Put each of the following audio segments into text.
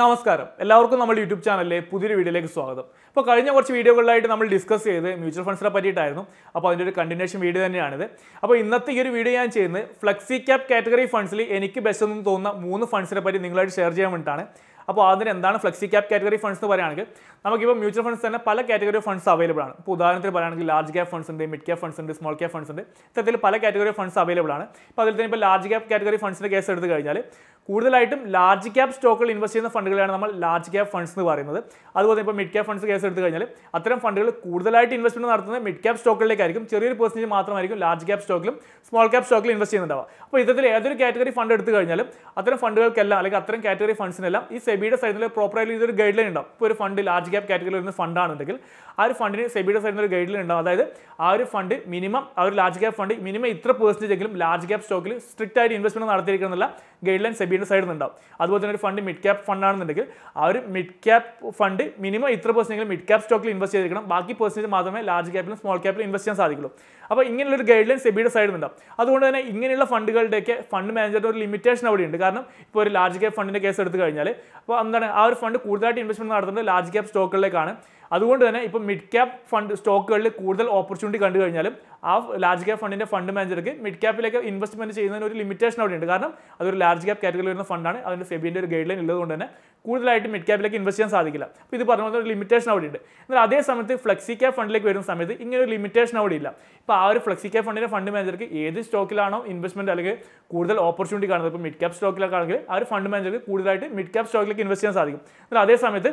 നമസ്കാരം എല്ലാവർക്കും നമ്മൾ യൂട്യൂബ് ചാനലിലെ പുതിയൊരു വീഡിയോയിലേക്ക് സ്വാഗതം അപ്പോൾ കഴിഞ്ഞ കുറച്ച് വീഡിയോകളിലായിട്ട് നമ്മൾ ഡിസ്കസ് ചെയ്ത് മ്യൂച്വൽ ഫണ്ട്സിനെ പറ്റിയിട്ടായിരുന്നു അപ്പോൾ അതിൻ്റെ ഒരു കണ്ടിന്യൂഷൻ വീഡിയോ തന്നെയാണിത് അപ്പോൾ ഇന്നത്തെ ഈ ഒരു വീഡിയോ ഞാൻ ചെയ്യുന്നത് ഫ്ലെക്സി ക്യാപ് കാറ്റഗറി ഫണ്ട്സിൽ എനിക്ക് ബെസ്റ്റ് എന്ന് തോന്നുന്ന മൂന്ന് ഫണ്ട്സിനെ പറ്റി നിങ്ങളായിട്ട് ഷെയർ ചെയ്യാൻ വേണ്ടിയിട്ടാണ് അപ്പോൾ അതിന് എന്താണ് ഫ്ലെക്സി ക്യാപ് കാറ്റഗറി ഫണ്ട്സ് എന്ന് പറയുകയാണെങ്കിൽ നമുക്കിപ്പോൾ മ്യൂച്വൽ ഫണ്ട്സ് തന്നെ പല കാറ്റഗറി ഫണ്ട്സ് അവൈലബിൾ ആണ് ഇപ്പോൾ ഉദാഹരണത്തിന് പറയുകയാണെങ്കിൽ ലാർജ് ക്യാപ് ഫണ്ട്സ് ഉണ്ട് മിഡ് ക്യാപ് ഫണ്ട്സ് ഉണ്ട് സ്മോൾ ക്യാപ് ഫണ്ട്സ് ഉണ്ട് ഇത്തരത്തിൽ പല കാറ്റഗറി ഫണ്ട്സ് അവൈലബിൾ ആണ് അപ്പോൾ അതിൽ തന്നെ ഇപ്പോൾ ലാർജ് ക്യാപ് കാറ്റഗറി ഫണ്ട്സിൻ്റെ കേസ് എടുത്തു കഴിഞ്ഞാൽ കൂടുതലായിട്ടും ലാർജ് ക്യാപ് സ്റ്റോക്കുകൾ ഇൻവെസ്റ്റ് ചെയ്യുന്ന ഫണ്ടുകളാണ് നമ്മൾ ലാർജ് ക്യാപ് ഫണ്ട്സ് എന്ന് പറയുന്നത് അതുപോലെ ഇപ്പോൾ മിഡ് ക്യാപ് ഫണ്ട്സ് കേസ് എടുത്തു കഴിഞ്ഞാൽ അത്തരം ഫണ്ടുകൾ കൂടുതലായിട്ട് ഇൻവെസ്റ്റ്മെന്റ് നടത്തുന്നത് മിഡ് ക്യാപ് സ്റ്റോക്കുകളിലേക്കായിരിക്കും ചെറിയൊരു പെർസെൻറ്റേജ് മാത്രമായിരിക്കും ലാർജ് ക്യാപ് സ്റ്റോക്കിലും സ്മോൾ ക്യാപ് സ്റ്റോക്കിലും ഇൻവെസ്റ്റ് ചെയ്യുന്നുണ്ടാവുക അപ്പോൾ ഇത്തരത്തിൽ ഏതൊരു കാറ്റഗറി ഫണ്ട് എടുത്തു കഴിഞ്ഞാലും അത്തരം ഫണ്ടുകൾക്കെല്ലാം അല്ലെങ്കിൽ അത്തരം കാറ്റഗറി ഫണ്ട്സിനെല്ലാം ഈ സെബിയുടെ സൈഡിൽ പ്രോപ്പറായിട്ട് ഇതൊരു ഗൈഡ് ലൈൻ ഉണ്ടാവും ഇപ്പോൾ ഒരു ഫണ്ട് ലാർജ് ക്യാപ് കാറ്റഗറിയിൽ വരുന്ന ഫണ്ടാണെന്നുണ്ടെങ്കിൽ ആ ഒരു ഫണ്ടിന് സെബിയുടെ സൈഡിൽ ഒരു ഗൈഡ് ലൈൻ ഉണ്ടാവും അതായത് ആ ഒരു ഫണ്ട് മിനിമം ആ ഒരു ലാർജ് ക്യാപ് ഫണ്ട് മിനിമം ഇത്ര പെർസെൻറ്റേജ് എങ്കിലും ലാർജ് ക്യാപ് സ്റ്റോക്കിൽ സ്ട്രിക്റ്റ് ആയിട്ട് ഇൻവെസ്റ്റ്മെന്റ് നടത്തിയിരിക്കുന്നുള്ള ഗൈഡ് ലൈൻ സെബി ബിയുടെ സൈഡിൽ നിന്നുണ്ടാവും അതുപോലെ തന്നെ ഒരു ഫണ്ട് മിഡ് ക്യാപ്പ് ഫണ്ടാണെന്നുണ്ടെങ്കിൽ ആ ഒരു മിഡ് ക്യാപ്പ് ഫണ്ട് മിനിമം ഇത്ര പെർസെൻറ്റെങ്കിലും മിഡ് ക്യാപ്പ് സ്റ്റോക്കിൽ ഇൻവെസ്റ്റ് ചെയ്തിരിക്കണം ബാക്കി പെർസെൻറ്റേജ് മാത്രമേ ലാർജ് ക്യാപ്പിലും സ്മോൾ ക്യാപ്പിലും ഇൻവെസ്റ്റ് ചെയ്യാൻ സാധിക്കുള്ളൂ അപ്പോൾ ഇങ്ങനെയുള്ളൊരു ഗൈഡ് ലൈൻ സെബിയുടെ സൈഡിൽ നിന്നുണ്ടാവും അതുകൊണ്ട് തന്നെ ഇങ്ങനെയുള്ള ഫണ്ടുകളുടെയൊക്കെ ഫണ്ട് മാനേജറിൻ്റെ ഒരു ലിമിറ്റേഷൻ അവിടെ ഉണ്ട് കാരണം ഇപ്പോൾ ഒരു ലാർജ് ക്യാപ്പ് ഫണ്ടിൻ്റെ കേസ് എടുത്തു കഴിഞ്ഞാൽ അപ്പോൾ എന്താണ് ആ ഒരു ഫണ്ട് കൂടുതലായിട്ട് ഇൻവെസ്റ്റ്മെൻറ്റ് നടത്തുന്നത് ലാർജ് ക്യാപ്പ് സ്റ്റോക്കുകളിലേക്കാണ് അതുകൊണ്ട് തന്നെ ഇപ്പം മിഡ് ക്യാപ് ഫണ്ട് സ്റ്റോക്കുകളിൽ കൂടുതൽ ഓപ്പർച്യൂണിറ്റി കണ്ടു കഴിഞ്ഞാലും ആ ലാർജ് ക്യാപ് ഫണ്ടിൻ്റെ ഫണ്ട് മാനേജർക്ക് മിഡ് ക്യാപ്പിലേക്ക് ഇൻവെസ്റ്റ്മെൻറ്റ് ചെയ്യുന്നതിന് ഒരു ലിമിറ്റേഷൻ അവിടെ ഉണ്ട് കാരണം അതൊരു ലാർജ് ക്യാപ് കാറ്റഗറി വരുന്ന ഫണ്ടാണ് അതിൻ്റെ സെബിൻ്റെ ഒരു ഗൈഡ് ലൈൻ ഉള്ളതുകൊണ്ട് തന്നെ കൂടുതലായിട്ട് മിഡ് ക്യാപ്പിലേക്ക് ഇൻവെസ്റ്റ് ചെയ്യാൻ സാധിക്കില്ല അപ്പോൾ ഇത് പറഞ്ഞ ഒരു ലിമിറ്റേഷൻ അവിടെ ഉണ്ട് എന്നാൽ അതേ സമയത്ത് ഫ്ലെക്സി ക്യാപ് ഫണ്ടിലേക്ക് വരുന്ന സമയത്ത് ഇങ്ങനെ ഒരു ലിമിറ്റേഷൻ അവിടെ ഇല്ല ഇപ്പോൾ ആ ഒരു ഫ്ലെക്സി ക്യാപ് ഫണ്ടിൻ്റെ ഫണ്ട് മാനേജർക്ക് ഏത് സ്റ്റോക്കിലാണോ ഇൻവെസ്റ്റ്മെൻറ്റ് അല്ലെങ്കിൽ കൂടുതൽ ഓപ്പർച്യൂണിറ്റി കാണുന്നത് ഇപ്പോൾ മിഡ് ക്യാപ് സ്റ്റോക്കിലൊക്കെ ആണെങ്കിൽ ആ ഒരു ഫണ്ട് മാനേജർക്ക് കൂടുതലായിട്ട് മിഡ് ക്യാപ് സ്റ്റോക്കിലേക്ക് ഇൻവെസ്റ്റ് ചെയ്യാൻ സാധിക്കും എന്നാൽ അതേ സമയത്ത്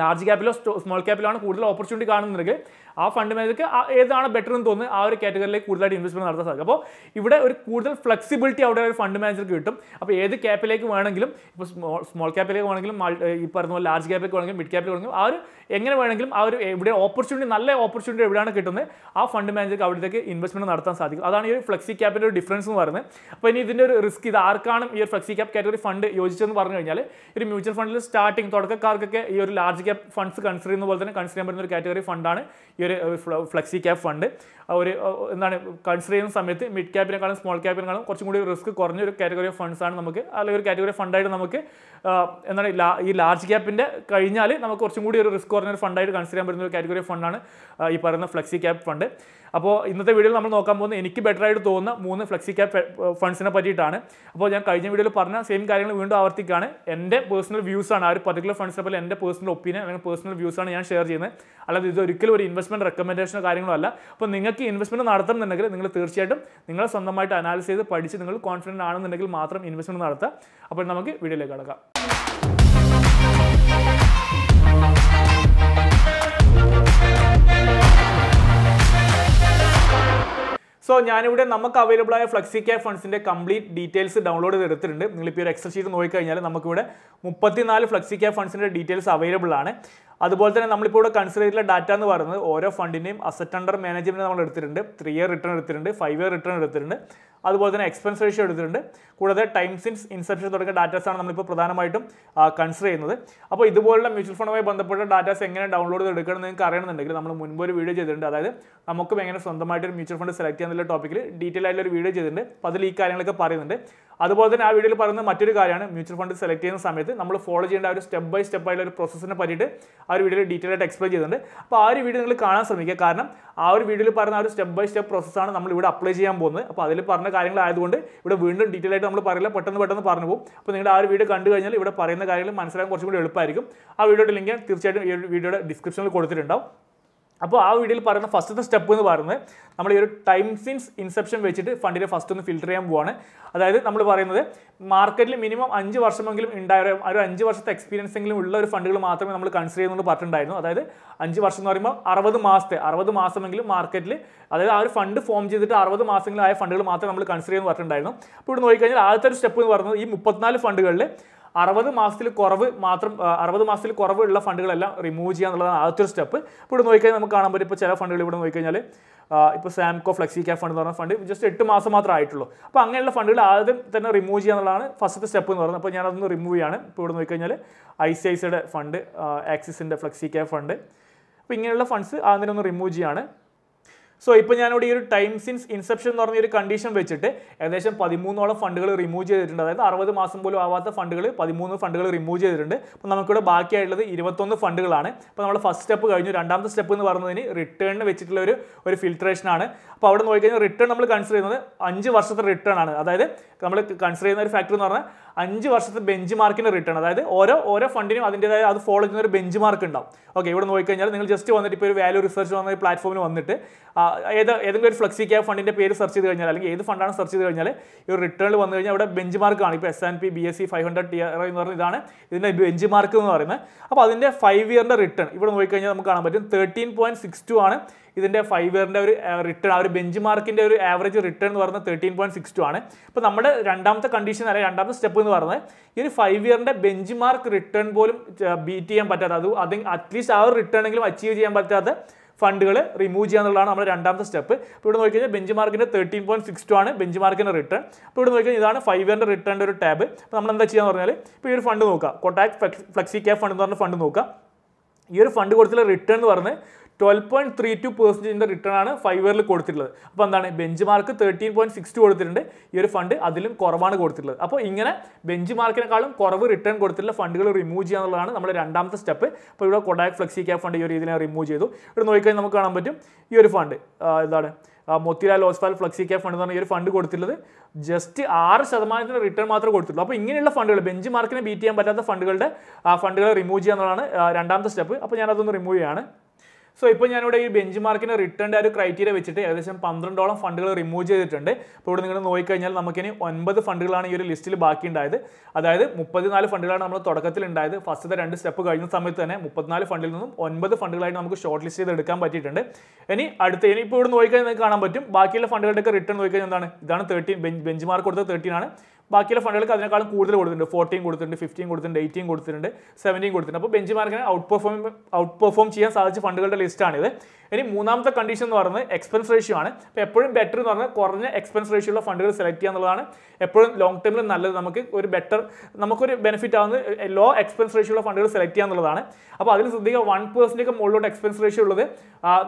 ലാർജ് ക്യാപ്പിലോ സ്മോൾ ക്യാപ്പിലോ ആണ് കൂടുതൽ ഓപ്പർച്യൂണിറ്റി കാണുന്നുണ്ടെങ്കിൽ ആ ഫണ്ട് മാനേജർക്ക് ഏതാണ് ബെറ്റർ എന്ന് തോന്നുന്നത് ആ ഒരു കാറ്റഗറിയിലേക്ക് കൂടുതലായിട്ട് ഇൻവെസ്റ്റ്മെന്റ് നടത്താൻ സാധിക്കും അപ്പോൾ ഇവിടെ ഒരു കൂടുതൽ ഫ്ലെക്സിബിലിറ്റി അവിടെ ഒരു ഫണ്ട് മാനേജർക്ക് കിട്ടും അപ്പോൾ ഏത് ക്യാപ്പിലേക്ക് വേണമെങ്കിലും ഇപ്പോൾ സ്മോൾ സ്മോൾ ക്യാപ്പിലേക്ക് വേണമെങ്കിലും ഈ പറഞ്ഞ പോലെ ലാർജ് ക്യാപ്പിലേക്ക് വേണമെങ്കിലും മിഡ് ക്യാപ്പിലേക്ക് വേണമെങ്കിലും ആ ഒരു എങ്ങനെ വേണമെങ്കിലും ആ ഒരു ഇവിടെ ഓപ്പർച്യൂണിറ്റി നല്ല ഓപ്പർച്യൂണിറ്റി എവിടെയാണ് കിട്ടുന്നത് ആ ഫണ്ട് മാനേജർക്ക് അവിടേക്ക് ഇൻവെസ്റ്റ്മെന്റ് നടത്താൻ സാധിക്കും അതാണ് ഈ ഒരു ഫ്ലെക്സി ക്യാപ്പിൻ്റെ ഒരു ഡിഫറൻസ് എന്ന് പറയുന്നത് അപ്പോൾ ഇനി ഇതിൻ്റെ ഒരു റിസ്ക് ഇത് ആർക്കാണ് ഈ ഒരു ഫ്ലെക്സി ക്യാപ്പ് കാറ്റഗറി ഫണ്ട് യോജിച്ചതെന്ന് പറഞ്ഞു കഴിഞ്ഞാൽ ഒരു മ്യൂച്വൽ ഫണ്ടിൽ സ്റ്റാർട്ടിംഗ് തുടക്കക്കാർക്കൊക്കെ ഈ ഒരു ലാർജ് ക്യാപ്പ് ഫണ്ട്സ് കൺസിഡർ ചെയ്യുന്ന പോലെ തന്നെ കൺസിഡർ ചെയ്യാൻ പറ്റുന്ന ഒരു കാറ്റഗറി ഫണ്ടാണ് ഈ ഒരു ഫ്ലെക്സി ക്യാപ് ഫണ്ട് ഒരു എന്താണ് കൺസിഡർ ചെയ്യുന്ന സമയത്ത് മിഡ് ക്യാപ്പിനെക്കാളും സ്മോൾ ക്യാപ്പിനെക്കാളും കുറച്ചും കൂടി റിസ്ക് കുറഞ്ഞ ഒരു കാറ്റഗറി ഓഫ് ഫണ്ട്സാണ് നമുക്ക് അല്ലെങ്കിൽ ഒരു കാറ്റഗറി ഫണ്ടായിട്ട് നമുക്ക് എന്താണ് ഈ ലാർജ് ക്യാപ്പിൻ്റെ കഴിഞ്ഞാൽ നമുക്ക് കുറച്ചും കൂടി ഒരു റിസ്ക് കുറഞ്ഞ ഫണ്ടായിട്ട് കൺസിഡർ ചെയ്യാൻ പറ്റുന്ന ഒരു കാറ്റഗറി ഫണ്ടാണ് ഈ പറയുന്ന ഫ്ലെക്സി ക്യാപ്പ് ഫണ്ട് അപ്പോൾ ഇന്നത്തെ വീഡിയോയിൽ നമ്മൾ നോക്കാൻ പോകുന്നത് എനിക്ക് ബെറ്റർ ആയിട്ട് തോന്നുന്ന മൂന്ന് ഫ്ലെക്സി ക്യാപ് ഫണ്ട്സിനെ പറ്റിയിട്ടാണ് അപ്പോൾ ഞാൻ കഴിഞ്ഞ വീഡിയോയിൽ പറഞ്ഞ സെയിം കാര്യങ്ങൾ വീണ്ടും ആവർത്തിക്കുകയാണ് എൻ്റെ പേഴ്സണൽ വ്യൂസാണ് ആ ഒരു പർട്ടിക്കുലർ ഫണ്ട്സിനെ പോലെ എൻ്റെ പേഴ്സണൽ ഒപ്പീനിയൻ അല്ലെങ്കിൽ പേഴ്സണൽ വ്യൂസാണ് ഞാൻ ഷെയർ ചെയ്യുന്നത് അല്ലാതെ ഇത് ഒരിക്കലും ഒരു ഇൻവെസ്റ്റ്മെൻറ്റ് റെക്കമെൻഡേഷനോ കാര്യങ്ങളോ അല്ല അപ്പോൾ നിങ്ങൾക്ക് ഇൻവെസ്റ്റ്മെൻറ്റ് നടത്തണമെന്നുണ്ടെങ്കിൽ നിങ്ങൾ തീർച്ചയായിട്ടും നിങ്ങൾ സ്വന്തമായിട്ട് അനാലിസ് ചെയ്ത് പഠിച്ച് നിങ്ങൾ കോൺഫിഡൻ്റ് ആണെന്നുണ്ടെങ്കിൽ മാത്രം ഇൻവെസ്റ്റ്മെൻറ്റ് നടത്തുക അപ്പോൾ നമുക്ക് വീഡിയോയിലേക്ക് കടക്കാം സോ ഞാനിവിടെ നമുക്ക് അവൈലബിൾ ആയ ഫ്ലക്സി കെ ഫണ്ട്സിൻ്റെ കംപ്ലീറ്റ് ഡീറ്റെയിൽസ് ഡൗൺലോഡ് നിങ്ങൾ നിങ്ങളിപ്പോൾ ഒരു എക്സൽ ഷീറ്റ് നോക്കിക്കഴിഞ്ഞാൽ നമുക്കിവിടെ മുപ്പത്തിനാല് ഫ്ലക്സി കെ ഫണ്ട്സിൻ്റെ ഡീറ്റെയിൽസ് അവൈലബിൾ ആണ് അതുപോലെ തന്നെ നമ്മളിപ്പോൾ ഇവിടെ കൺസിഡർ ചെയ്തിട്ടുള്ള ഡാറ്റ എന്ന് പറയുന്നത് ഓരോ ഫണ്ടിൻ്റെയും അസറ്റ് അണ്ടർ മാനേജ്മെൻറ്റ് നമ്മൾ എടുത്തിട്ടുണ്ട് ത്രീ ഇയർ റിട്ടേൺ എടുത്തിട്ടുണ്ട് ഫൈവ് ഇയർ റിട്ടേൺ എടുത്തിട്ടുണ്ട് അതുപോലെ തന്നെ എക്സ്പെൻസ് റേഷ്യോ എടുത്തിട്ടുണ്ട് കൂടാതെ ടൈം സിൻസ് ഇൻസെപ്ഷൻ തുടങ്ങിയ ഡാറ്റാസാണ് നമ്മളിപ്പോൾ പ്രധാനമായിട്ടും കൺസിഡർ ചെയ്യുന്നത് അപ്പോൾ ഇതുപോലുള്ള മ്യൂച്വൽ ഫണ്ടുമായി ബന്ധപ്പെട്ട ഡാറ്റാസ് എങ്ങനെ ഡൗൺലോഡ് ചെയ്ത് എന്ന് നിങ്ങൾക്ക് അറിയണമെന്നുണ്ടെങ്കിൽ നമ്മൾ മുൻപ് ഒരു വീഡിയോ ചെയ്തിട്ടുണ്ട് അതായത് നമുക്കും എങ്ങനെ സ്വന്തമായിട്ട് ഒരു മ്യൂച്വൽ ഫണ്ട് സെലക്ട് ചെയ്യാൻ ടോപ്പിക്കിൽ ഡീറ്റെയിൽ ആയിട്ടുള്ള ഒരു വീഡിയോ ചെയ്തിട്ടുണ്ട് അപ്പോൾ അതിൽ ഈ കാര്യങ്ങളൊക്കെ പറയുന്നുണ്ട് അതുപോലെ തന്നെ ആ വീഡിയോയിൽ പറയുന്ന മറ്റൊരു കാര്യമാണ് മ്യൂച്വൽ ഫണ്ട് സെലക്ട് ചെയ്യുന്ന സമയത്ത് നമ്മൾ ഫോളോ ചെയ്യേണ്ട ആ ഒരു സ്റ്റെപ്പ് ബൈ സ്റ്റെപ്പ് ആയിട്ടുള്ള ഒരു പ്രോസസ്സിനെ പറ്റിയിട്ട് ആ ഒരു വീഡിയോയിൽ ഡീറ്റെയിൽ ആയിട്ട് എക്സ്പ്ലെയിൻ ചെയ്തിട്ടുണ്ട് അപ്പോൾ ആ ഒരു വീഡിയോ നിങ്ങൾ കാണാൻ ശ്രമിക്കുക കാരണം ആ ഒരു വീഡിയോയിൽ പറഞ്ഞ ആ ഒരു സ്റ്റെപ്പ് ബൈ സ്റ്റെപ്പ് പ്രോസസ്സാണ് നമ്മൾ ഇവിടെ അപ്ലൈ ചെയ്യാൻ പോകുന്നത് അപ്പോൾ അതിൽ പറഞ്ഞ കാര്യങ്ങളായതുകൊണ്ട് ഇവിടെ വീണ്ടും ഡീറ്റെയിൽ ആയിട്ട് നമ്മൾ പറയില്ല പെട്ടെന്ന് പെട്ടെന്ന് പറഞ്ഞു പോകും അപ്പോൾ നിങ്ങൾ ആ ഒരു വീഡിയോ കണ്ടു കഴിഞ്ഞാൽ ഇവിടെ പറയുന്ന കാര്യങ്ങൾ മനസ്സിലാക്കാൻ കുറച്ചും കൂടി എളുപ്പമായിരിക്കും ആ വീഡിയോയുടെ ലിങ്ക് തീർച്ചയായിട്ടും ഈ വീഡിയോയുടെ ഡിസ്ക്രിപ്ഷനിൽ കൊടുത്തിട്ടുണ്ടാവും അപ്പോൾ ആ വീഡിയോയിൽ പറയുന്ന ഫസ്റ്റത്തെ സ്റ്റെപ്പ് എന്ന് പറയുന്നത് നമ്മൾ ഈ ഒരു ടൈം സിൻസ് ഇൻസെപ്ഷൻ വെച്ചിട്ട് ഫണ്ടിനെ ഫസ്റ്റ് ഒന്ന് ഫിൽറ്റർ ചെയ്യാൻ പോവാണ് അതായത് നമ്മൾ പറയുന്നത് മാർക്കറ്റിൽ മിനിമം അഞ്ച് വർഷമെങ്കിലും ഉണ്ടായ ഒരു അഞ്ച് വർഷത്തെ എക്സ്പീരിയൻസ് എങ്കിലും ഉള്ള ഒരു ഫണ്ടുകൾ മാത്രമേ നമ്മൾ കൺസിഡർ ചെയ്യുന്നുള്ളൂ പറഞ്ഞിട്ടുണ്ടായിരുന്നു അതായത് അഞ്ച് വർഷം എന്ന് പറയുമ്പോൾ അറുപത് മാസത്തെ അറുപത് മാസമെങ്കിലും മാർക്കറ്റിൽ അതായത് ആ ഒരു ഫണ്ട് ഫോം ചെയ്തിട്ട് അറുപത് മാസമെങ്കിലും ആയ ഫണ്ടുകൾ മാത്രമേ നമ്മൾ കൺസിഡർ ചെയ്യുന്നു പറഞ്ഞിട്ടുണ്ടായിരുന്നു അപ്പോൾ ഇവിടെ നോക്കിക്കഴിഞ്ഞാൽ ആദ്യത്തെ ഒരു സ്റ്റെപ്പ് എന്ന് പറയുന്നത് ഈ മുപ്പത്തിനാല് ഫണ്ടുകളിൽ അറുപത് മാസത്തിൽ കുറവ് മാത്രം അറുപത് മാസത്തിൽ കുറവുള്ള ഫണ്ടുകളെല്ലാം റിമൂവ് ചെയ്യുക എന്നുള്ളതാണ് ആദ്യത്തെ സ്റ്റെപ്പ് ഇപ്പോൾ ഇവിടെ നോക്കിക്കഴിഞ്ഞാൽ നമുക്ക് കാണാൻ പറ്റും ഇപ്പോൾ ചില ഫണ്ടുകൾ ഇവിടെ നോക്കിക്കഴിഞ്ഞാൽ ഇപ്പോൾ സാംകോ ഫ്ലെക്സി ക്യാ ഫണ്ട് എന്ന് പറഞ്ഞ ഫണ്ട് ജസ്റ്റ് എട്ട് മാസം മാത്രമേ ആയിട്ടുള്ളൂ അപ്പോൾ അങ്ങനെയുള്ള ഫണ്ടുകൾ ആദ്യം തന്നെ റിമൂവ് ചെയ്യുക എന്നുള്ളതാണ് ഫസ്റ്റ് സ്റ്റെപ്പ് എന്ന് പറയുന്നത് അപ്പോൾ ഞാനതൊന്ന് റിമൂവ് ചെയ്യാണ് ഇപ്പോൾ ഇവിടെ നോക്കിക്കഴിഞ്ഞാൽ ഐ സി ഐ സിയുടെ ഫണ്ട് ആക്സിസിൻ്റെ ഫ്ലെക്സി ക്യാ ഫണ്ട് അപ്പോൾ ഇങ്ങനെയുള്ള ഫണ്ട്സ് ആദ്യം ഒന്ന് റിമൂവ് ചെയ്യാണ് സോ ഇപ്പോൾ ഞാനിവിടെ ഈ ഒരു ടൈം സിൻസ് ഇൻസെപ്ഷൻ എന്ന് പറഞ്ഞ ഒരു കണ്ടീഷൻ വെച്ചിട്ട് ഏകദേശം പതിമൂന്നോളം ഫണ്ടുകൾ റിമൂവ് ചെയ്തിട്ടുണ്ട് അതായത് അറുപത് മാസം പോലും ആവാത്ത ഫണ്ടുകൾ പതിമൂന്ന് ഫണ്ടുകൾ റിമൂവ് ചെയ്തിട്ടുണ്ട് അപ്പോൾ നമുക്കിവിടെ ബാക്കിയായിട്ടുള്ളത് ഇരുപത്തൊന്ന് ഫണ്ടുകളാണ് അപ്പോൾ നമ്മൾ ഫസ്റ്റ് സ്റ്റെപ്പ് കഴിഞ്ഞു രണ്ടാമത്തെ സ്റ്റെപ്പ് എന്ന് പറഞ്ഞതിന് റിട്ടേണിന് വെച്ചിട്ടുള്ള ഒരു ഒരു ഫിൽട്രേഷനാണ് അപ്പോൾ അവിടെ നോക്കിക്കഴിഞ്ഞാൽ റിട്ടേൺ നമ്മൾ കൺസിഡർ ചെയ്യുന്നത് അഞ്ച് വർഷത്തെ റിട്ടേൺ ആണ് അതായത് നമ്മൾ കൺസിഡർ ചെയ്യുന്ന ഒരു ഫാക്ടർ എന്ന് പറഞ്ഞാൽ അഞ്ച് വർഷത്തെ ബെഞ്ച് മാർക്കിൻ്റെ റിട്ടേൺ അതായത് ഓരോ ഓരോ ഫണ്ടിനും അതിൻ്റെതായ അത് ഫോളോ ചെയ്യുന്ന ഒരു ബെഞ്ച് മാർക്ക് ഉണ്ടാവും ഓക്കെ ഇവിടെ നോക്കിക്കഴിഞ്ഞാൽ നിങ്ങൾ ജസ്റ്റ് വന്നിട്ട് ഇപ്പോൾ ഒരു വാല്യൂ റിസർച്ച് വന്ന പ്ലാറ്റ്ഫോമിൽ വന്നിട്ട് ഏത് ഏതെങ്കിലും ഒരു ഫ്ലക്സി ക്യാബ് ഫണ്ടിൻ്റെ പേര് സെർച്ച് ചെയ്ത് കഴിഞ്ഞാൽ അല്ലെങ്കിൽ ഏത് ഫണ്ടാണ് സെർച്ച് ചെയ്ത് കഴിഞ്ഞാൽ ഈ റിട്ടേണിൽ വന്നു കഴിഞ്ഞാൽ അവിടെ ബെഞ്ച് മാർക്കാണ് ഇപ്പോൾ S and P B S C five hundred T R എന്ന് പറഞ്ഞ ഇതാണ് ഇതിൻ്റെ ബെഞ്ച് മാർക്ക് എന്ന് പറയുന്നത് അപ്പോൾ അതിൻ്റെ ഫൈവ് ഇയറിൻ്റെ റിട്ടേൺ ഇവിടെ നോക്കിക്കഴിഞ്ഞാൽ നമുക്ക് കാണാൻ പറ്റും തേർട്ടീൻ പോയിൻറ്റ് സിക്സ് ടു ആണ് ഇതിൻ്റെ ഫൈവ് ഇയറിൻ്റെ ഒരു റിട്ടേൺ ആ ഒരു ബെഞ്ച് മാർക്കിൻ്റെ ഒരു ആവറേജ് റിട്ടേൺ എന്ന് പറയുന്നത് തേർട്ടീൻ പോയിൻറ്റ് സിക്സ് ടു ആണ് അപ്പോൾ നമ്മുടെ രണ്ടാമത്തെ കണ്ടീഷൻ അല്ലെങ്കിൽ രണ്ടാമത്തെ സ്റ്റെപ്പ് എന്ന് പറയുന്നത് ഈ ഒരു ഫൈവ് ഇയറിൻ്റെ ബെഞ്ച് മാർക്ക് റിട്ടേൺ പോലും ബീറ്റ് ചെയ്യാൻ പറ്റാത്ത അത് അത് അറ്റ്ലീസ്റ്റ് ആ ഒരു റിട്ടേൺ എങ്കിലും അച്ചീവ് ചെയ്യാൻ പറ്റാത്ത ഫണ്ടുകൾ റിമൂവ് ചെയ്യുക എന്നുള്ളതാണ് നമ്മുടെ രണ്ടാമത്തെ സ്റ്റെപ്പ് ഇപ്പോൾ ഇവിടെ കഴിഞ്ഞാൽ ബെഞ്ച് മാർക്കിൻ്റെ തേർട്ടീൻ പോയിൻറ്റ് സിക്സ് ടു ആണ് ബെഞ്ച് മാർക്കിൻ്റെ റിട്ടേൺ അപ്പോൾ ഇവിടെ കഴിഞ്ഞാൽ ഇതാണ് ഫൈവ് ഇയറിൻ്റെ റിട്ടേണിൻ്റെ ഒരു ടാബ് അപ്പോൾ നമ്മൾ എന്താ ചെയ്യാന്ന് പറഞ്ഞാൽ ഇപ്പോൾ ഈ ഒരു ഫണ്ട് നോക്കുക കൊട്ടാക് ഫ്ലെക്സി ക്യാപ് ഫണ്ട് എന്ന് പറഞ്ഞ ഫണ്ട് നോക്കുക ഈ ഒരു ഫണ്ട് കൊടുത്തുള്ള റിട്ടേൺ എന്ന് പറഞ്ഞ് ട്വൽവ് പോയിന്റ് ത്രീ ടു പെർസെൻറ്റേജിൻ്റെ റിട്ടേൺ ആണ് ഫൈവ് ഇയറിൽ കൊടുത്തിട്ടുള്ളത് അപ്പോൾ എന്താണ് bench mark thirteen point six two കൊടുത്തിട്ടുണ്ട് ഈ ഒരു ഫണ്ട് അതിലും കുറവാണ് കൊടുത്തിട്ടുള്ളത് അപ്പോൾ ഇങ്ങനെ ബെഞ്ച് മാർക്കിനെക്കാളും കുറവ് റിട്ടേൺ കൊടുത്തിട്ടുള്ള ഫണ്ടുകൾ റിമൂവ് ചെയ്യുക എന്നുള്ളതാണ് നമ്മുടെ രണ്ടാമത്തെ സ്റ്റെപ്പ് അപ്പോൾ ഇവിടെ കൊടാക് ഫ്ലെക്സി ക്യാപ് ഫണ്ട് ഈ ഒരു രീതിയിൽ റിമൂവ് ചെയ്തു ഇവിടെ നോക്കിക്കഴിഞ്ഞാൽ നമുക്ക് കാണാൻ പറ്റും ഈ ഒരു ഫണ്ട് ഇതാണ് Motilal Oswal flexi cap fund എന്ന് പറഞ്ഞ ഈ ഒരു ഫണ്ട് കൊടുത്തിട്ടുള്ളത് ജസ്റ്റ് ആറ് ശതമാനത്തിൻ്റെ റിട്ടേൺ മാത്രമേ കൊടുത്തിട്ടുള്ളൂ അപ്പോൾ ഇങ്ങനെയുള്ള ഫണ്ടുകൾ ബെഞ്ച് മാർക്കിനെ ബീറ്റ് ചെയ്യാൻ പറ്റാത്ത ഫണ്ടുകളുടെ ആ ഫണ്ടുകളെ റിമൂവ് ചെയ്യുക എന്നുള്ളതാണ് രണ്ടാമത്തെ സ്റ്റെപ്പ് അപ്പോൾ ഞാനതൊന്ന് റിമൂവ് ചെയ്യാണ് സോ ഇപ്പോൾ ഞാനിവിടെ ഈ ബെഞ്ച് മാർക്കിൻ്റെ റിട്ടേണിൻ്റെ ഒരു ക്രൈറ്റീരിയ വെച്ചിട്ട് ഏകദേശം പന്ത്രണ്ടോളം ഫണ്ടുകൾ റിമൂവ് ചെയ്തിട്ടുണ്ട് അപ്പോൾ ഇവിടെ നിങ്ങൾ നോക്കിക്കഴിഞ്ഞാൽ നമുക്കിനി ഒൻപത് ഫണ്ടുകളാണ് ഈ ഒരു ലിസ്റ്റിൽ ബാക്കി ഉണ്ടായത് അതായത് മുപ്പത്തിനാല് ഫണ്ടുകളാണ് നമ്മൾ തുടക്കത്തിൽ ഉണ്ടായത് ഫസ്റ്റ് രണ്ട് സ്റ്റെപ്പ് കഴിഞ്ഞ സമയത്ത് തന്നെ മുപ്പത്തിനാല് ഫണ്ടിൽ നിന്നും ഒൻപത് ഫണ്ടുകളായിട്ട് നമുക്ക് ഷോർട്ട് ലിസ്റ്റ് ചെയ്ത് എടുക്കാൻ പറ്റിയിട്ടുണ്ട് ഇനി അടുത്ത ഇനി ഇപ്പോൾ ഇവിടെ നോക്കിക്കഴിഞ്ഞാൽ നിങ്ങൾക്ക് കാണാൻ പറ്റും ബാക്കിയുള്ള ഫണ്ടുകളുടെ റിട്ടേൺ നോക്കിക്കഴിഞ്ഞാൽ എന്താണ് ഇതാണ് തേർട്ടീൻ ബെഞ്ച് മാർക്ക് കൊടുത്ത തേർട്ടീൻ ആണ് ബാക്കിയുള്ള ഫണ്ടുകൾക്ക് അതിനേക്കാളും കൂടുതൽ കൊടുത്തിട്ടുണ്ട് ഫോർട്ടീൻ കൊടുത്തിട്ടുണ്ട് ഫിഫ്റ്റീൻ കൊടുത്തിട്ടുണ്ട് എയ്റ്റീൻ കൊടുത്തിട്ടുണ്ട് സെവൻറ്റീൻ കൊടുത്തിട്ടുണ്ട് അപ്പോൾ ബെഞ്ച് മാർക്കിന് ഔട്ട് പെർഫോം ഔട്ട് പെർഫോം ചെയ്യാൻ സാധിച്ച ഫണ്ടുകളുടെ ലിസ്റ്റാണിത് ഇനി മൂന്നാമത്തെ കണ്ടീഷൻ എന്ന് പറയുന്നത് എക്സ്പെൻസ് റേഷ്യോ ആണ് അപ്പോൾ എപ്പോഴും ബെറ്റർ എന്ന് പറഞ്ഞാൽ കുറഞ്ഞ എക്സ്പെൻസ് റേഷ്യോ ഉള്ള ഫണ്ടുകൾ സെലക്ട് ചെയ്യുക എന്നുള്ളതാണ് എപ്പോഴും ലോങ് ടേമിൽ നല്ലത് നമുക്ക് ഒരു ബെറ്റർ നമുക്കൊരു ബെനിഫിറ്റ് ആവുന്ന ലോ എക്സ്പെൻസ് റേഷ്യോ ഉള്ള ഫണ്ടുകൾ സെലക്ട് ചെയ്യുക എന്നുള്ളതാണ് അപ്പോൾ അതിൽ ശ്രദ്ധിക്കുക വൺ പേഴ്സൻ്റെയൊക്കെ മുകളിലോട്ട് എക്സ്പെൻസ് റേഷ്യോ ഉള്ളത്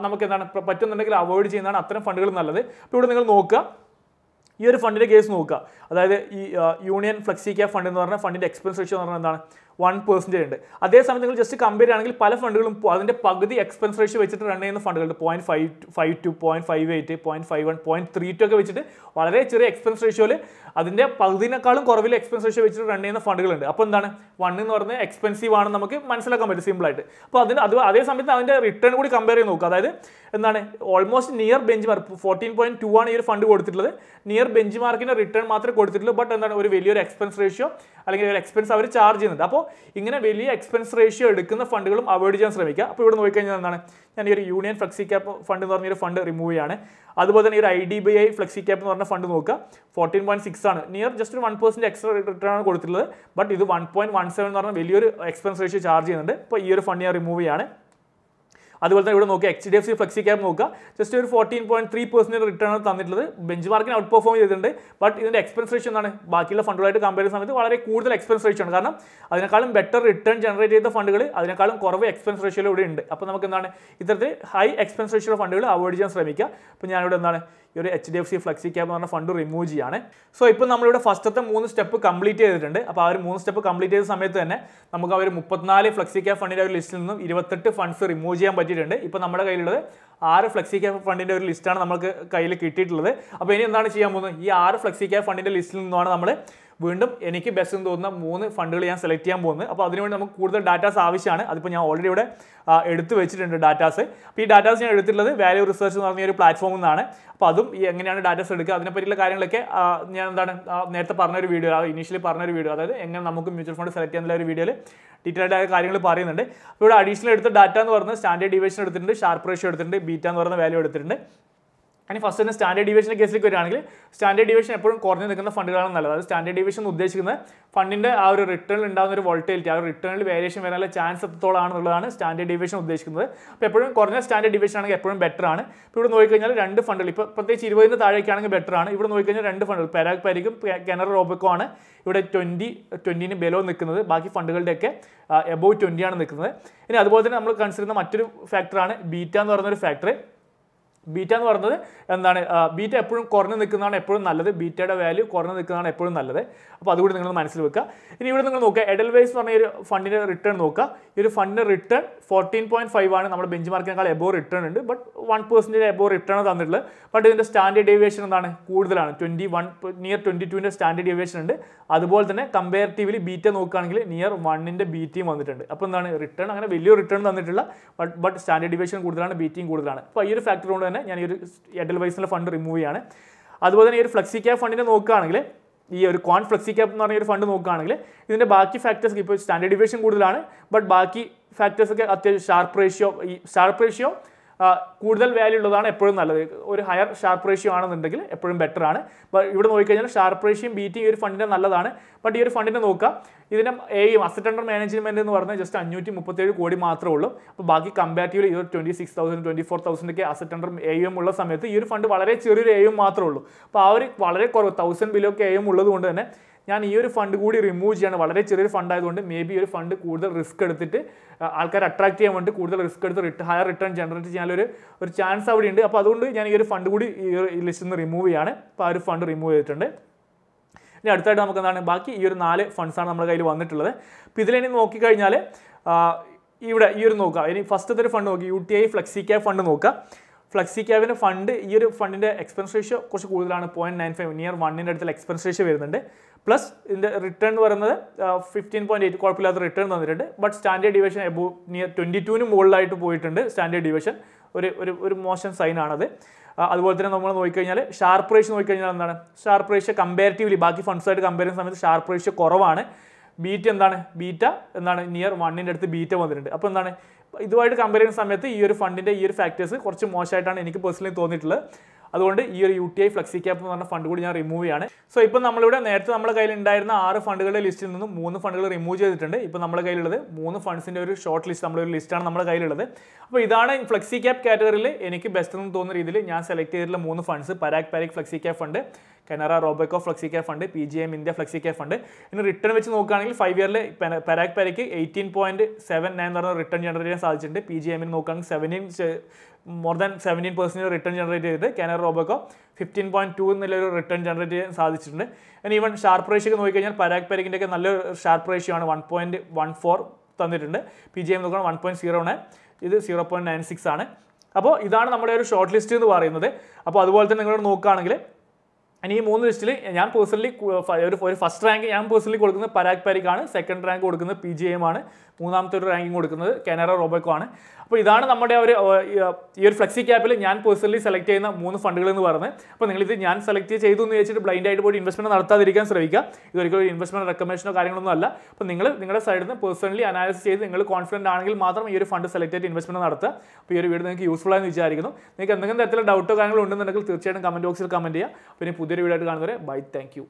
നമുക്ക് എന്താണ് പറ്റുന്നുണ്ടെങ്കിൽ അവോയ്ഡ് ചെയ്യുന്നതാണ് അത്തരം ഫണ്ടുകൾ നല്ലത് അപ്പോൾ ഇവിടെ നിങ്ങൾ നോക്കുക ഈ ഒരു ഫണ്ടിൻ്റെ കേസ് നോക്കുക അതായത് ഈ യൂണിയൻ ഫ്ലെക്സി ക്യാപ് ഫണ്ട് എന്ന് പറഞ്ഞാൽ ഫണ്ടിൻ്റെ എക്സ്പെൻസ് റേഷ്യോ എന്ന് പറഞ്ഞാൽ എന്താണ് വൺ പെർസെൻറ്റേജ് ഉണ്ട് അതേസമയം നിങ്ങൾ ജസ്റ്റ് കമ്പയർ ആണെങ്കിൽ പല ഫണ്ടുകളും അതിൻ്റെ പകുതി എക്സ്പെൻസ് റേഷ്യോ വെച്ചിട്ട് റൺ ചെയ്യുന്ന ഫണ്ടുകളുണ്ട് point five five two point five eight point five one point three two ഒക്കെ വെച്ചിട്ട് വളരെ ചെറിയ എക്സ്പെൻസ് റേഷ്യോയിൽ അതിൻ്റെ പകുതിനേക്കാളും കുറവിൽ എക്സ്പെൻസ് റേഷ്യോ വെച്ചിട്ട് റൺ ചെയ്യുന്ന ഫണ്ടുകളുണ്ട് അപ്പോൾ എന്താണ് വൺ എന്ന് പറഞ്ഞാൽ എക്സ്പെൻസീവ് ആണെന്ന് നമുക്ക് മനസ്സിലാക്കാൻ പറ്റും സിമ്പിളായിട്ട് അപ്പോൾ അതിന് അത് അതേ സമയത്ത് അതിൻ്റെ റിട്ടേൺ കൂടി കമ്പയർ ചെയ്ത് നോക്കുക അതായത് എന്താണ് almost near bench mark fourteen point two ആണ് ഈ ഒരു ഫണ്ട് കൊടുത്തിട്ടുള്ളത് നിയർ ബെഞ്ച് മാർക്കിൻ്റെ റിട്ടേൺ മാത്രമേ കൊടുത്തിട്ടുള്ളൂ ബട്ട് എന്താണ് ഒരു വലിയൊരു എക്സ്പെൻസ് റേഷ്യോ അല്ലെങ്കിൽ ഒരു എക്സ്പെൻസ് അവർ ചാർജ് ചെയ്യുന്നുണ്ട് അപ്പോൾ ഇങ്ങനെ വലിയ എക്സ്പെൻസ് റേഷ്യോ എടുക്കുന്ന ഫണ്ടുകളും അവോയ്ഡ് ചെയ്യാൻ ശ്രമിക്കുക അപ്പോൾ ഇവിടെ നോക്കിക്കഴിഞ്ഞാൽ എന്താണ് ഞാൻ ഈ ഒരു യൂണിയൻ ഫ്ലെക്സി ക്യാപ്പ് ഫണ്ട് എന്ന് പറഞ്ഞൊരു ഫണ്ട് റിമൂവ് ചെയ്യാണ് അതുപോലെ തന്നെ ഒരു I D B I flexi cap എന്ന് പറഞ്ഞ ഫണ്ട് നോക്കുക ഫോർട്ടീൻ പോയിന്റ് സിക്സ് ആണ് നിയർ ജസ്റ്റ് ഒരു വൺ പെർസെൻറ്റ് എക്സ്ട്രാ റിട്ടേൺ ആണ് കൊടുത്തിട്ടുള്ളത് ബട്ട് ഇത് വൺ പോയിന്റ് വൺ സെവൻ എന്ന് പറഞ്ഞാൽ വലിയൊരു എക്സ്പെൻസ് റേഷ്യോ ചാർജ് ചെയ്യുന്നുണ്ട് അപ്പോൾ ഈ ഒരു ഫണ്ട് ഞാൻ റിമൂവ് ചെയ്യാണ് അതുപോലെ തന്നെ ഇവിടെ നോക്കുക H D F C flexi cap നോക്കുക ജസ്റ്റ് ഒരു fourteen point three percent return ആണ് തന്നിട്ടുള്ളത് ബെഞ്ച് മാർക്കിന് ഔട്ട് പെർഫോം ചെയ്തിട്ടുണ്ട് ബട്ട് ഇതിൻ്റെ എക്സ്പെൻസ് റേഷ്യോ എന്താണ് ബാക്കിയുള്ള ഫണ്ടുകളായിട്ട് കമ്പയർ ചെയ്യുന്ന സമയത്ത് വളരെ കൂടുതൽ എക്സ്പെൻസ് റേഷ്യോ ആണ് കാരണം അതിനേക്കാളും ബെറ്റർ റിട്ടേൺ ജനറേറ്റ് ചെയ്ത ഫണ്ടുകൾ അതിനേക്കാളും കുറവ് എക്സ്പെൻസ് റേഷ്യോ ഇവിടെ ഉണ്ട് അപ്പോൾ നമുക്ക് എന്താണ് ഇത്തരത്തിൽ ഹൈ എക്സ്പെൻസ് റേഷ്യോ ഫണ്ടുകൾ അവോയ്ഡ് ചെയ്യാൻ ശ്രമിക്കുക അപ്പോൾ ഞാനിവിടെ എന്താണ് ഈ ഒരു H D F C flexi cap എന്ന് പറഞ്ഞ ഫണ്ട് റിമൂവ് ചെയ്യാണ് സോ ഇപ്പോൾ നമ്മളിവിടെ ഫസ്റ്റത്തെ മൂന്ന് സ്റ്റെപ്പ് കംപ്ലീറ്റ് ചെയ്തിട്ടുണ്ട് അപ്പോൾ ആ ഒരു മൂന്ന് സ്റ്റെപ്പ് കംപ്ലീറ്റ് ചെയ്ത സമയത്ത് തന്നെ നമുക്ക് ആ ഒരു മുപ്പത്തിനാല് ഫ്ലെക്സി ക്യാബ് ഫണ്ടിൻ്റെ ഒരു ലിസ്റ്റിൽ നിന്നും ഇരുപത്തെട്ട് ഫണ്ട്സ് റിമൂവ് ചെയ്യാൻ പറ്റിയിട്ടുണ്ട് ഇപ്പോൾ നമ്മുടെ കയ്യിലുള്ളത് ആറ് ഫ്ലെക്സി ക്യാബ് ഫണ്ടിൻ്റെ ഒരു ലിസ്റ്റാണ് നമുക്ക് കയ്യിൽ കിട്ടിയിട്ടുള്ളത് അപ്പോൾ ഇനി എന്താണ് ചെയ്യാൻ പോകുന്നത് ഈ ആറ് ഫ്ലെക്സി ക്യാബ് ഫണ്ടിൻ്റെ ലിസ്റ്റിൽ നിന്നാണ് നമ്മൾ വീണ്ടും എനിക്ക് ബെസ്റ്റ് എന്ന് തോന്നുന്ന മൂന്ന് ഫണ്ടുകൾ ഞാൻ സെലക്ട് ചെയ്യാൻ പോകുന്നത് അപ്പോൾ അതിനുവേണ്ടി നമുക്ക് കൂടുതൽ ഡാറ്റാസ് ആവശ്യമാണ് അതിപ്പോൾ ഞാൻ ഓൾറെഡി ഇവിടെ എടുത്തു വെച്ചിട്ടുണ്ട് ഡാറ്റാസ് അപ്പോൾ ഈ ഡാറ്റാസ് ഞാൻ എടുത്തിട്ടുള്ളത് വാല്യൂ റിസർച്ച് എന്ന് പറഞ്ഞ ഒരു പ്ലാറ്റ്ഫോമിൽ നിന്നാണ് അപ്പോൾ അതും ഈ എങ്ങനെയാണ് ഡാറ്റാസ് എടുക്കുക അതിനെപ്പറ്റിയുള്ള കാര്യങ്ങളൊക്കെ ഞാൻ എന്താണ് നേരത്തെ പറഞ്ഞൊരു വീഡിയോ ഇനീഷ്യലി പറഞ്ഞൊരു വീഡിയോ അതായത് എങ്ങനെ നമുക്ക് മ്യൂച്വൽ ഫണ്ട് സെലക്ട് ചെയ്യാനുള്ള ഒരു വീഡിയോയിൽ ഡീറ്റെയിൽഡ് ആയ കാര്യങ്ങൾ പറയുന്നുണ്ട് അപ്പോൾ ഇവിടെ അഡീഷണൽ എടുത്ത ഡാറ്റ എന്ന് പറഞ്ഞാൽ സ്റ്റാൻഡേർഡ് ഡിവിഷൻ എടുത്തിട്ടുണ്ട് ഷാർപ്പ് റേഷ്യോ എടുത്തിട്ടുണ്ട് ബീറ്റ എന്ന് പറയുന്ന വാല്യൂ എടുത്തിട്ടുണ്ട് കാരണം ഫസ്റ്റ് തന്നെ സ്റ്റാൻഡേർഡ് ഡിവിഷൻ്റെ കേസിലേക്ക് വരികയാണെങ്കിൽ സ്റ്റാൻഡേർഡ് ഡിവിഷൻ എപ്പോഴും കുറഞ്ഞു നിൽക്കുന്ന ഫണ്ടുകളാണ് നല്ലത് അത് സ്റ്റാൻഡേർഡ് ഡിവിഷൻ എന്ന് ഉദ്ദേശിക്കുന്നത് ഫണ്ടിൻ്റെ ആ ഒരു റിട്ടേണിൽ ഉണ്ടാകുന്ന ഒരു വോൾട്ടേലിറ്റി ആ ഒരു റിട്ടേണിൽ വേരിയേഷൻ വരാനുള്ള ചാൻസ് എന്നുള്ളതാണ് സ്റ്റാൻഡേർഡ് ഡിവിഷൻ ഉദ്ദേശിക്കുന്നത് അപ്പോൾ എപ്പോഴും കുറഞ്ഞ സ്റ്റാൻഡേർഡ് ഡിവിഷൻ ആണെങ്കിൽ എപ്പോഴും ബെറ്റർ ആണ് ഇപ്പോൾ ഇവിടെ നോക്കിക്കഴിഞ്ഞാൽ രണ്ട് ഫണ്ടുകൾ ഇപ്പോൾ പ്രത്യേകിച്ച് ഇരുപതിന് താഴേക്കാണെങ്കിൽ ബെറ്റർ ആണ് ഇവിടെ നോക്കിക്കഴിഞ്ഞാൽ രണ്ട് ഫണ്ടുകൾ പെരാഗ് പരിക്കും കെനറ റോബക്കോ ആണ് ഇവിടെ ട്വൻറ്റി ട്വൻറ്റിന് ബെലോ നിൽക്കുന്നത് ബാക്കി ഫണ്ടുകളുടെയൊക്കെ എബോവ് ട്വൻറ്റിയാണ് നിൽക്കുന്നത് ഇനി അതുപോലെ തന്നെ നമ്മൾ കൺസിഡർ ചെയ്യുന്ന മറ്റൊരു ഫാക്ടറാണ് ബീറ്റ എന്ന് പറയുന്ന ഒരു ഫാക്ടർ ബീറ്റ എന്ന് പറയുന്നത് എന്താണ് ബീറ്റ എപ്പോഴും കുറഞ്ഞു നിൽക്കുന്നതാണ് എപ്പോഴും നല്ലത് ബീറ്റയുടെ വാല്യൂ കുറഞ്ഞു നിൽക്കുന്നതാണ് എപ്പോഴും നല്ലത് അപ്പോൾ അതുകൂടി നിങ്ങൾ മനസ്സിൽ വെക്കുക ഇനി ഇവിടെ നിങ്ങൾ നോക്കുക എഡൽവൈസ് എന്ന് പറഞ്ഞ ഒരു ഫണ്ടിൻ്റെ റിട്ടേൺ നോക്കുക ഈ ഒരു ഫണ്ടിൻ്റെ റിട്ടേൺ ഫോർട്ടീൻ പോയിൻറ്റ് ഫൈവ് ആണ് നമ്മുടെ ബെഞ്ച് മാർക്കിനേക്കാൾ എബോ റിട്ടേൺ ഉണ്ട് but one percentage above return തന്നിട്ടുള്ളത് ബട്ട് ഇതിൻ്റെ സ്റ്റാൻഡേർഡ് ഡേവിയേഷൻ എന്താണ് കൂടുതലാണ് ട്വൻറ്റി വൺ നിയർ ട്വൻറ്റി ടുവിൻ്റെ സ്റ്റാൻഡേർഡ് ഡേവിയേഷൻ ഉണ്ട് അതുപോലെ തന്നെ കമ്പയറേറ്റീവ്ലി ബീറ്റ നോക്കുകയാണെങ്കിൽ നിയർ വണ്ണിൻ്റെ ബീറ്റിയും വന്നിട്ടുണ്ട് അപ്പോൾ എന്താണ് റിട്ടേൺ അങ്ങനെ വലിയ റിട്ടേൺ തന്നിട്ടുള്ള ബട്ട് ബട്ട് സ്റ്റാൻഡേർഡ് ഡേവിയേഷൻ കൂടുതലാണ് ബീറ്റിയും കൂടുതലാണ് അപ്പോൾ ഈ ഒരു ഫാക്ടർ കൊണ്ട് തന്നെ ഞാൻ ഈ ഒരു എഡൽ വൈസിൻ്റെ ഫണ്ട് റിമൂവ് ചെയ്യാണ് അതുപോലെ തന്നെ ഈ ഒരു ഫ്ലക്സി ക്യാപ് ഫണ്ടിനെ നോക്കുകയാണെങ്കിൽ ഈ ഒരു കോൺ ഫ്ലക്സി ക്യാപ് എന്ന് പറഞ്ഞ ഒരു ഫണ്ട് നോക്കുകയാണെങ്കിൽ ഇതിൻ്റെ ബാക്കി ഫാക്ടേഴ്സ് ഇപ്പോൾ സ്റ്റാൻഡേർഡ് ഡിവേഷൻ കൂടുതലാണ് ബട്ട് ബാക്കി ഫാക്ടേഴ്സൊക്കെ അത്യാവശ്യം ഷാർപ്പ് റേഷ്യോ ഈ ഷാർപ്പ് റേഷ്യോ കൂടുതൽ വാല്യൂ ഉള്ളതാണ് എപ്പോഴും നല്ലത് ഒരു ഹയർ ഷാർപ്പ് റേഷ്യോ ആണെന്നുണ്ടെങ്കിൽ എപ്പോഴും ബെറ്റർ ആണ് ഇവിടെ നോക്കിക്കഴിഞ്ഞാൽ ഷാർപ്പ് റേഷ്യം ബീറ്റിംഗ് ഒരു ഫണ്ടിൻ്റെ നല്ലതാണ് ബട്ട് ഈ ഒരു ഫണ്ടിനെ നോക്കുക ഇതിൻ്റെ എയും അസറ്റ് അണ്ടർ മാനേജ്മെൻ്റ് എന്ന് പറഞ്ഞാൽ ജസ്റ്റ് അഞ്ഞൂറ്റി മുപ്പത്തേഴ് കോടി മാത്രമേ ഉള്ളൂ അപ്പോൾ ബാക്കി കമ്പാറ്റീവ്ലി ഒരു twenty six thousand twenty four തൗസൻഡൊക്കെ അസറ്റ് അണ്ടർ എയും ഉള്ള സമയത്ത് ഈ ഒരു ഫണ്ട് വളരെ ചെറിയൊരു എയും മാത്രമേ ഉള്ളൂ അപ്പോൾ ആ ഒരു വളരെ കുറവ് തൗസൻഡ് ബിലോ ഒക്കെ എയും ഉള്ളതുകൊണ്ട് തന്നെ ഞാൻ ഈ ഒരു ഫണ്ട് കൂടി റിമൂവ് ചെയ്യാണ് വളരെ ചെറിയൊരു ഫണ്ട് ആയതുകൊണ്ട് മേ ബി ഒരു ഫണ്ട് കൂടുതൽ റിസ്ക് എടുത്തിട്ട് ആൾക്കാരെ അട്രാക്ട് ചെയ്യാൻ വേണ്ടി കൂടുതൽ റിസ്ക് എടുത്ത് ഹയർ റിട്ടേൺ ജനറേറ്റ് ചെയ്യാനൊരു ഒരു ചാൻസ് അവിടെ ഉണ്ട് അപ്പോൾ അതുകൊണ്ട് ഞാൻ ഈ ഒരു ഫണ്ട് കൂടി ഈ ഒരു ലിസ്റ്റിൽ നിന്ന് റിമൂവ് ചെയ്യാണ് അപ്പോൾ ആ ഒരു ഫണ്ട് റിമൂവ് ചെയ്തിട്ടുണ്ട് ഇനി അടുത്തായിട്ട് നമുക്ക് എന്താണ് ബാക്കി ഈ ഒരു നാല് ഫണ്ട്സാണ് നമ്മുടെ കയ്യിൽ വന്നിട്ടുള്ളത് അപ്പോൾ ഇതിലിനി നോക്കിക്കഴിഞ്ഞാൽ ഇവിടെ ഈ ഒരു നോക്കുക ഇനി ഫസ്റ്റത്തെ ഒരു ഫണ്ട് നോക്കി U T I flexi cap fund നോക്കുക ഫ്ലെക്സി ക്യാബിൻ്റെ ഫണ്ട് ഈ ഒരു ഫണ്ടിൻ്റെ എക്സ്പെൻസ് റേഷ്യോ കുറച്ച് കൂടുതലാണ് പോയിൻറ്റ് നയൻ ഫൈവ് നിയർ വണ്ണിൻ്റെ അടുത്തുള്ള എക്സ്പെൻസ് റേഷ്യോ വരുന്നുണ്ട് പ്ലസ് ഇതിൻ്റെ റിട്ടേൺ എന്ന് പറയുന്നത് ഫിഫ്റ്റീൻ പോയിന്റ് എയ്റ്റ് കുഴപ്പമില്ലാത്ത റിട്ടേൺ തന്നിട്ടുണ്ട് but standard deviation above near twenty ടൂവിന് മുകളിലായിട്ട് പോയിട്ടുണ്ട് സ്റ്റാൻഡേർഡ് ഡിവിഷൻ ഒരു ഒരു ഒരു മോശം സൈനാണത് അതുപോലെ തന്നെ നമ്മൾ നോക്കിക്കഴിഞ്ഞാൽ ഷാർപ്പ് റേഷ്യ നോക്കിക്കഴിഞ്ഞാൽ എന്താണ് ഷാർപ്പ് റേഷ്യ കമ്പാരിറ്റീവ്ലി ബാക്കി ഫണ്ട്സായിട്ട് കമ്പയർ ചെയ്യുന്ന സമയത്ത് ഷാർപ്പ് റേഷ്യ കുറവാണ് ബീറ്റ് എന്താണ് ബീറ്റ എന്താണ് നിയർ വണ്ണിൻ്റെ അടുത്ത് ബീറ്റ വന്നിട്ടുണ്ട് അപ്പോൾ എന്താണ് ഇതുമായിട്ട് കമ്പയർ ചെയ്യുന്ന സമയത്ത് ഈ ഒരു ഫണ്ടിൻ്റെ ഈ ഒരു ഫാക്ടേഴ്സ് കുറച്ച് മോശമായിട്ടാണ് എനിക്ക് പേഴ്സണലി തോന്നിയിട്ടുള്ളത് അതുകൊണ്ട് ഈ ഒരു U T I flexi cap എന്ന് പറഞ്ഞ ഫണ്ട് കൂടി ഞാൻ റിമൂവ് ചെയ്യാണ് സോ ഇപ്പം നമ്മളിവിടെ നേരത്തെ നമ്മുടെ കയ്യിൽ ഉണ്ടായിരുന്ന ആറ് ഫണ്ടുകളുടെ ലിസ്റ്റിൽ നിന്നും മൂന്ന് ഫണ്ടുകൾ റിമൂവ് ചെയ്തിട്ടുണ്ട് ഇപ്പം നമ്മുടെ കയ്യിലുള്ളത് മൂന്ന് ഫണ്ട്സിൻ്റെ ഒരു ഷോർട്ട് ലിസ്റ്റ് നമ്മളൊരു ഒരു ലിസ്റ്റാണ് നമ്മുടെ കയ്യിലുള്ളത് അപ്പോൾ ഇതാണ് ഫ്ലെക്സി ക്യാപ്പ് കാറ്റഗറിയിൽ എനിക്ക് ബെസ്റ്റ് എന്ന് തോന്നുന്ന രീതിയിൽ ഞാൻ സെലക്ട് ചെയ്തിട്ടുള്ള മൂന്ന് funds Parag Parag flexi cap fund Canara Robeco flexi cap fund P G M India flexi cap fund ഇനി റിട്ടേൺ വെച്ച് നോക്കുകയാണെങ്കിൽ ഫൈവ് ഇയറിൽ പെരാക് പെരയ്ക്ക് എയ്റ്റീൻ പോയിന്റ് സെവൻ നയൻ എന്ന് പറഞ്ഞ റിട്ടേൺ ജനറേറ്റ് ചെയ്യാൻ സാധിച്ചിട്ടുണ്ട് പി ജി എമ്മിന് നോക്കുകയാണെങ്കിൽ seventeen more than seventeen percent return generate ചെയ്ത് Canara Robeco fifteen point two എന്നുള്ളൊരു റിട്ടേൺ ജനറേറ്റ് ചെയ്യാൻ സാധിച്ചിട്ടുണ്ട് ഇനി ഈവൻ ഷാർപ്പ് റേഷ്യൊക്കെ നോക്കിക്കഴിഞ്ഞാൽ പരാഗ് ഒക്കെ നല്ലൊരു ഷാർപ്പ് റേഷ്യോ ആണ് വൺ പോയിന്റ് വൺ ഫോർ തന്നിട്ടുണ്ട് പി ജി എം നോക്കുകയാണ് വൺ പോയിന്റ് സീറോ ആണ് ഇത് സീറോ പോയിന്റ് നയൻ സിക്സ് ആണ് അപ്പോൾ ഇതാണ് നമ്മുടെ ഒരു ഷോർട്ട് ലിസ്റ്റ് എന്ന് പറയുന്നത് അപ്പോൾ അതുപോലെ തന്നെ നിങ്ങളോട് നോക്കുകയാണെങ്കിൽ ആൻഡ് ഈ മൂന്ന് ലിസ്റ്റിൽ ഞാൻ പേഴ്സണലി ഒരു ഒരു ഫസ്റ്റ് റാങ്ക് ഞാൻ പേഴ്സണലി കൊടുക്കുന്നത് പരാഗ് പരിക്കാണ് സെക്കൻഡ് റാങ്ക് കൊടുക്കുന്നത് പി ജി എം ആണ് മൂന്നാമത്തെ ഒരു റാങ്കിങ് കൊടുക്കുന്നത് കനറ റോബോക്കോ ആണ് അപ്പോൾ ഇതാണ് നമ്മുടെ ഒരു ഈ ഒരു ഫ്ലെക്സി ക്യാപ്പിൽ ഞാൻ പേഴ്സണലി സെലക്ട് ചെയ്യുന്ന മൂന്ന് ഫണ്ടുകൾ എന്ന് പറയുന്നത് അപ്പോൾ നിങ്ങൾ ഇത് ഞാൻ സെലക്ട് ചെയ്തു എന്ന് വെച്ചിട്ട് ബ്ലൈൻഡ് ആയിട്ട് പോയി ഇൻവെസ്റ്റ്മെൻറ്റ് നടത്താതിരിക്കാൻ ശ്രമിക്കുക ഇതൊരിക്കലും ഒരു ഇൻവെസ്റ്റ്മെൻറ്റ് റെക്കമെൻഷനോ കാര്യങ്ങളൊന്നും അല്ല അപ്പോൾ നിങ്ങൾ നിങ്ങളുടെ സൈഡിൽ നിന്ന് പേഴ്സണലി അനാലിസ് ചെയ്ത് നിങ്ങൾ കോൺഫിഡൻറ്റ് ആണെങ്കിൽ മാത്രം ഈ ഒരു ഫണ്ട് സെലക്ട് ചെയ്ത് ഇൻവെസ്റ്റ്മെൻറ്റ് നടത്തുക അപ്പോൾ ഈ ഒരു വീട് നിങ്ങൾക്ക് യൂസ്ഫുൾ ആണെന്ന് വിചാരിക്കുന്നു നിങ്ങൾക്ക് എന്തെങ്കിലും തരത്തിലുള്ള ഡൗട്ടോ കാര്യങ്ങളോ ഉണ്ടെന്നുണ്ടെങ്കിൽ തീർച്ചയായിട്ടും കമൻറ്റ് ബോക്സിൽ കമൻറ്റ് ചെയ്യുക പിന്നെ പുതിയ പുതിയൊരു വീഡിയോ ആയിട്ട് കാണുന്നവരെ ബൈ താങ്ക്